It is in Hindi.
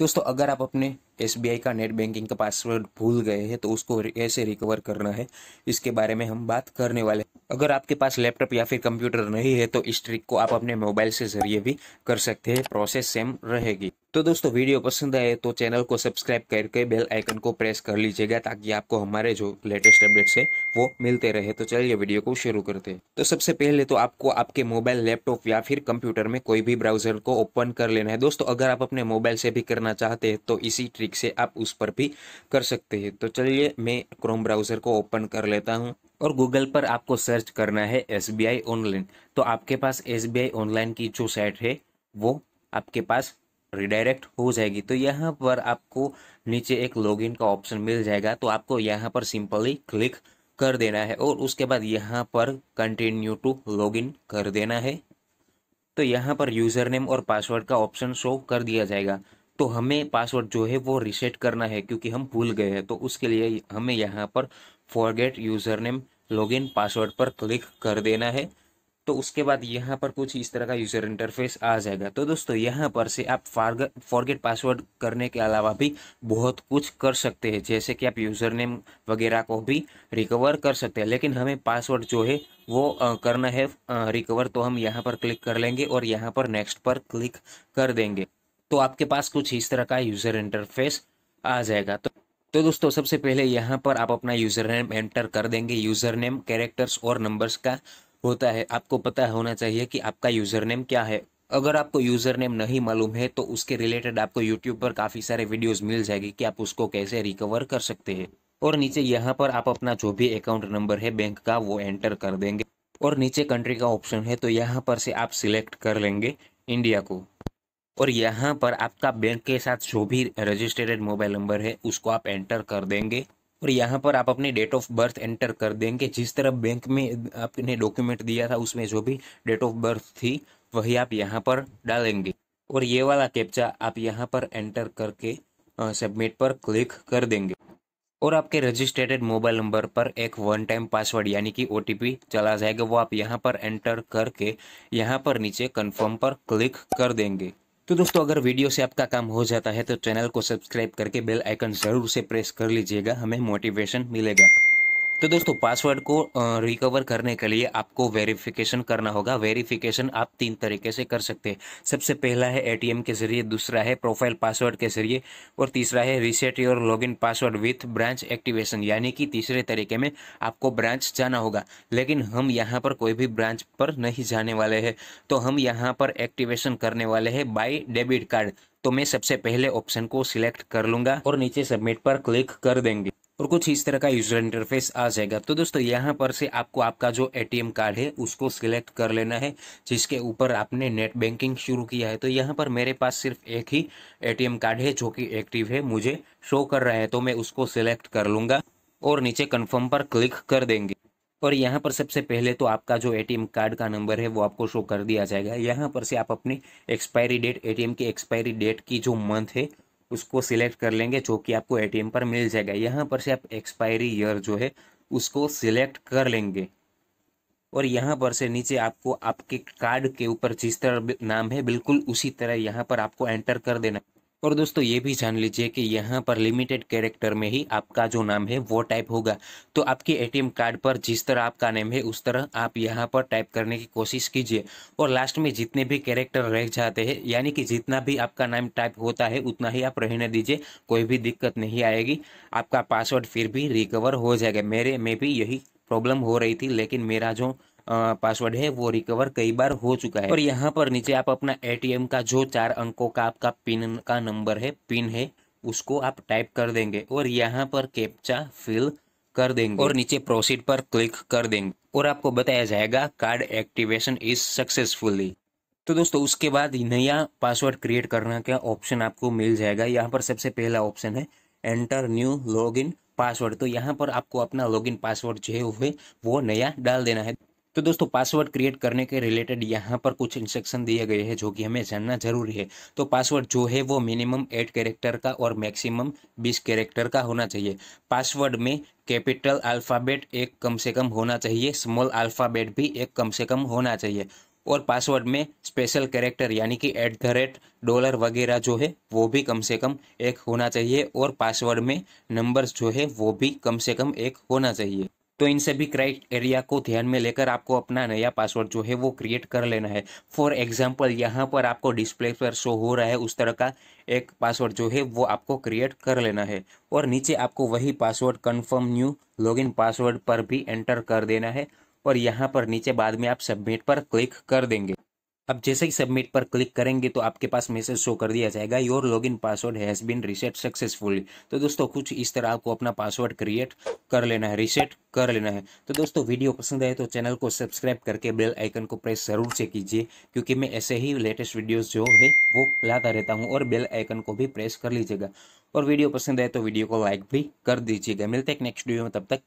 दोस्तों अगर आप अपने एस का नेट बैंकिंग का पासवर्ड भूल गए हैं तो उसको कैसे रिकवर करना है इसके बारे में हम बात करने वाले हैं अगर आपके पास लैपटॉप या फिर कंप्यूटर नहीं है तो इस ट्रिक को आप अपने मोबाइल से जरिए भी कर सकते हैं प्रोसेस सेम रहेगी तो दोस्तों वीडियो पसंद आए तो चैनल को सब्सक्राइब करके बेल आइकन को प्रेस कर लीजिएगा ताकि आपको हमारे जो लेटेस्ट अपडेट्स है वो मिलते रहे तो चलिए वीडियो को शुरू करते हैं तो सबसे पहले तो आपको आपके मोबाइल लैपटॉप या फिर कंप्यूटर में कोई भी ब्राउजर को ओपन कर लेना है दोस्तों अगर आप अपने मोबाइल से भी करना चाहते हैं तो इसी ट्रिक से आप उस पर भी कर सकते हैं तो चलिए मैं क्रोम ब्राउजर को ओपन कर लेता हूँ और गूगल पर आपको सर्च करना है एस ऑनलाइन तो आपके पास एस ऑनलाइन की जो साइट है वो आपके पास रिडायरेक्ट हो जाएगी तो यहाँ पर आपको नीचे एक लॉगिन का ऑप्शन मिल जाएगा तो आपको यहाँ पर सिंपली क्लिक कर देना है और उसके बाद यहाँ पर कंटिन्यू टू लॉगिन कर देना है तो यहाँ पर यूज़र नेम और पासवर्ड का ऑप्शन शो कर दिया जाएगा तो हमें पासवर्ड जो है वो रिसेट करना है क्योंकि हम भूल गए हैं तो उसके लिए हमें यहाँ पर forget user name login password पर क्लिक कर देना है तो उसके बाद यहाँ पर कुछ इस तरह का यूज़र इंटरफेस आ जाएगा तो दोस्तों यहाँ पर से आप फॉरगेट पासवर्ड करने के अलावा भी बहुत कुछ कर सकते हैं जैसे कि आप यूज़र नेम वगैरह को भी रिकवर कर सकते हैं लेकिन हमें पासवर्ड जो है वो करना है रिकवर तो हम यहाँ पर क्लिक कर लेंगे और यहाँ पर नेक्स्ट पर क्लिक कर देंगे तो आपके पास कुछ इस तरह का यूज़र इंटरफेस आ जाएगा तो तो दोस्तों सबसे पहले यहाँ पर आप अपना यूज़र नेम एंटर कर देंगे यूज़र नेम कैरेक्टर्स और नंबर्स का होता है आपको पता होना चाहिए कि आपका यूज़र नेम क्या है अगर आपको यूज़र नेम नहीं मालूम है तो उसके रिलेटेड आपको यूट्यूब पर काफ़ी सारे वीडियोस मिल जाएगी कि आप उसको कैसे रिकवर कर सकते हैं और नीचे यहाँ पर आप अपना जो भी अकाउंट नंबर है बैंक का वो एंटर कर देंगे और नीचे कंट्री का ऑप्शन है तो यहाँ पर से आप सिलेक्ट कर लेंगे इंडिया को और यहाँ पर आपका बैंक के साथ जो भी रजिस्टर्ड मोबाइल नंबर है उसको आप एंटर कर देंगे और यहाँ पर आप अपनी डेट ऑफ बर्थ एंटर कर देंगे जिस तरह बैंक में आपने डॉक्यूमेंट दिया था उसमें जो भी डेट ऑफ बर्थ थी वही आप यहाँ पर डालेंगे और ये वाला कैप्चा आप यहाँ पर एंटर करके सबमिट पर क्लिक कर देंगे और आपके रजिस्ट्रेटेड मोबाइल नंबर पर एक वन टाइम पासवर्ड यानी कि ओ चला जाएगा वो आप यहाँ पर एंटर करके यहाँ पर नीचे कन्फर्म पर क्लिक कर देंगे तो दोस्तों अगर वीडियो से आपका काम हो जाता है तो चैनल को सब्सक्राइब करके बेल आइकन ज़रूर से प्रेस कर लीजिएगा हमें मोटिवेशन मिलेगा तो दोस्तों पासवर्ड को रिकवर करने के लिए आपको वेरिफिकेशन करना होगा वेरिफिकेशन आप तीन तरीके से कर सकते हैं सबसे पहला है एटीएम के जरिए दूसरा है प्रोफाइल पासवर्ड के जरिए और तीसरा है reset your login password with branch activation यानी कि तीसरे तरीके में आपको ब्रांच जाना होगा लेकिन हम यहाँ पर कोई भी ब्रांच पर नहीं जाने वाले हैं तो हम यहाँ पर एक्टिवेशन करने वाले हैं बाई डेबिट कार्ड तो मैं सबसे पहले ऑप्शन को सिलेक्ट कर लूँगा और नीचे सबमिट पर क्लिक कर देंगे और कुछ इस तरह का यूजर इंटरफेस आ जाएगा तो दोस्तों यहाँ पर से आपको आपका जो एटीएम कार्ड है उसको सिलेक्ट कर लेना है जिसके ऊपर आपने नेट बैंकिंग शुरू किया है तो यहाँ पर मेरे पास सिर्फ एक ही एटीएम कार्ड है जो कि एक्टिव है मुझे शो कर रहा है तो मैं उसको सिलेक्ट कर लूँगा और नीचे कन्फर्म पर क्लिक कर देंगे और यहाँ पर सबसे पहले तो आपका जो एटीएम कार्ड का नंबर है वो आपको शो कर दिया जाएगा यहाँ पर से आप अपनी एक्सपायरी डेट एटीएम की एक्सपायरी डेट की जो मंथ है उसको सिलेक्ट कर लेंगे जो कि आपको एटीएम पर मिल जाएगा यहाँ पर से आप एक्सपायरी ईयर जो है उसको सिलेक्ट कर लेंगे और यहाँ पर से नीचे आपको आपके कार्ड के ऊपर जिस तरह नाम है बिल्कुल उसी तरह यहाँ पर आपको एंटर कर देना और दोस्तों ये भी जान लीजिए कि यहाँ पर लिमिटेड कैरेक्टर में ही आपका जो नाम है वो टाइप होगा तो आपके एटीएम कार्ड पर जिस तरह आपका नेम है उस तरह आप यहाँ पर टाइप करने की कोशिश कीजिए और लास्ट में जितने भी कैरेक्टर रह जाते हैं यानी कि जितना भी आपका नाम टाइप होता है उतना ही आप रहने दीजिए कोई भी दिक्कत नहीं आएगी आपका पासवर्ड फिर भी रिकवर हो जाएगा मेरे में भी यही प्रॉब्लम हो रही थी लेकिन मेरा जो पासवर्ड है वो रिकवर कई बार हो चुका है और यहाँ पर नीचे आप अपना एटीएम का जो चार अंकों का आपका पिन का नंबर है पिन है उसको आप टाइप कर देंगे और यहाँ पर कैप्चा फिल कर देंगे और नीचे प्रोसीड पर क्लिक कर देंगे और आपको बताया जाएगा कार्ड एक्टिवेशन इज सक्सेसफुली तो दोस्तों उसके बाद नया पासवर्ड क्रिएट करना का ऑप्शन आपको मिल जाएगा यहाँ पर सबसे पहला ऑप्शन है एंटर न्यू लॉगिन पासवर्ड तो यहाँ पर आपको अपना लॉगिन पासवर्ड जो है वो नया डाल देना है तो दोस्तों पासवर्ड क्रिएट करने के रिलेटेड यहाँ पर कुछ इंस्ट्रक्शन दिए गए हैं जो कि हमें जानना जरूरी है तो पासवर्ड जो है वो मिनिमम एट कैरेक्टर का और मैक्सिमम बीस कैरेक्टर का होना चाहिए पासवर्ड में कैपिटल अल्फ़ाबेट एक कम से कम होना चाहिए स्मॉल अल्फ़ाबेट भी एक कम से कम होना चाहिए और पासवर्ड में स्पेशल कैरेक्टर यानी कि एट द रेट डॉलर वगैरह जो है वो भी कम से कम एक होना चाहिए और पासवर्ड में नंबर्स जो है वो भी कम से कम एक होना चाहिए तो इन सभी क्राइटेरिया को ध्यान में लेकर आपको अपना नया पासवर्ड जो है वो क्रिएट कर लेना है फॉर एग्जाम्पल यहाँ पर आपको डिस्प्ले पर शो हो रहा है उस तरह का एक पासवर्ड जो है वो आपको क्रिएट कर लेना है और नीचे आपको वही password confirm new log password पर भी एंटर कर देना है और यहाँ पर नीचे बाद में आप सबमिट पर क्लिक कर देंगे अब जैसे ही सबमिट पर क्लिक करेंगे तो आपके पास मैसेज शो कर दिया जाएगा your login password has been reset successfully तो दोस्तों कुछ इस तरह आपको अपना पासवर्ड क्रिएट कर लेना है रीसेट कर लेना है तो दोस्तों वीडियो पसंद आए तो चैनल को सब्सक्राइब करके बेल आइकन को प्रेस ज़रूर से कीजिए क्योंकि मैं ऐसे ही लेटेस्ट वीडियोज़ जो है वो लाता रहता हूँ और बेल आइकन को भी प्रेस कर लीजिएगा और वीडियो पसंद आए तो वीडियो को लाइक भी कर दीजिएगा मिलते हैं नेक्स्ट वीडियो में तब तक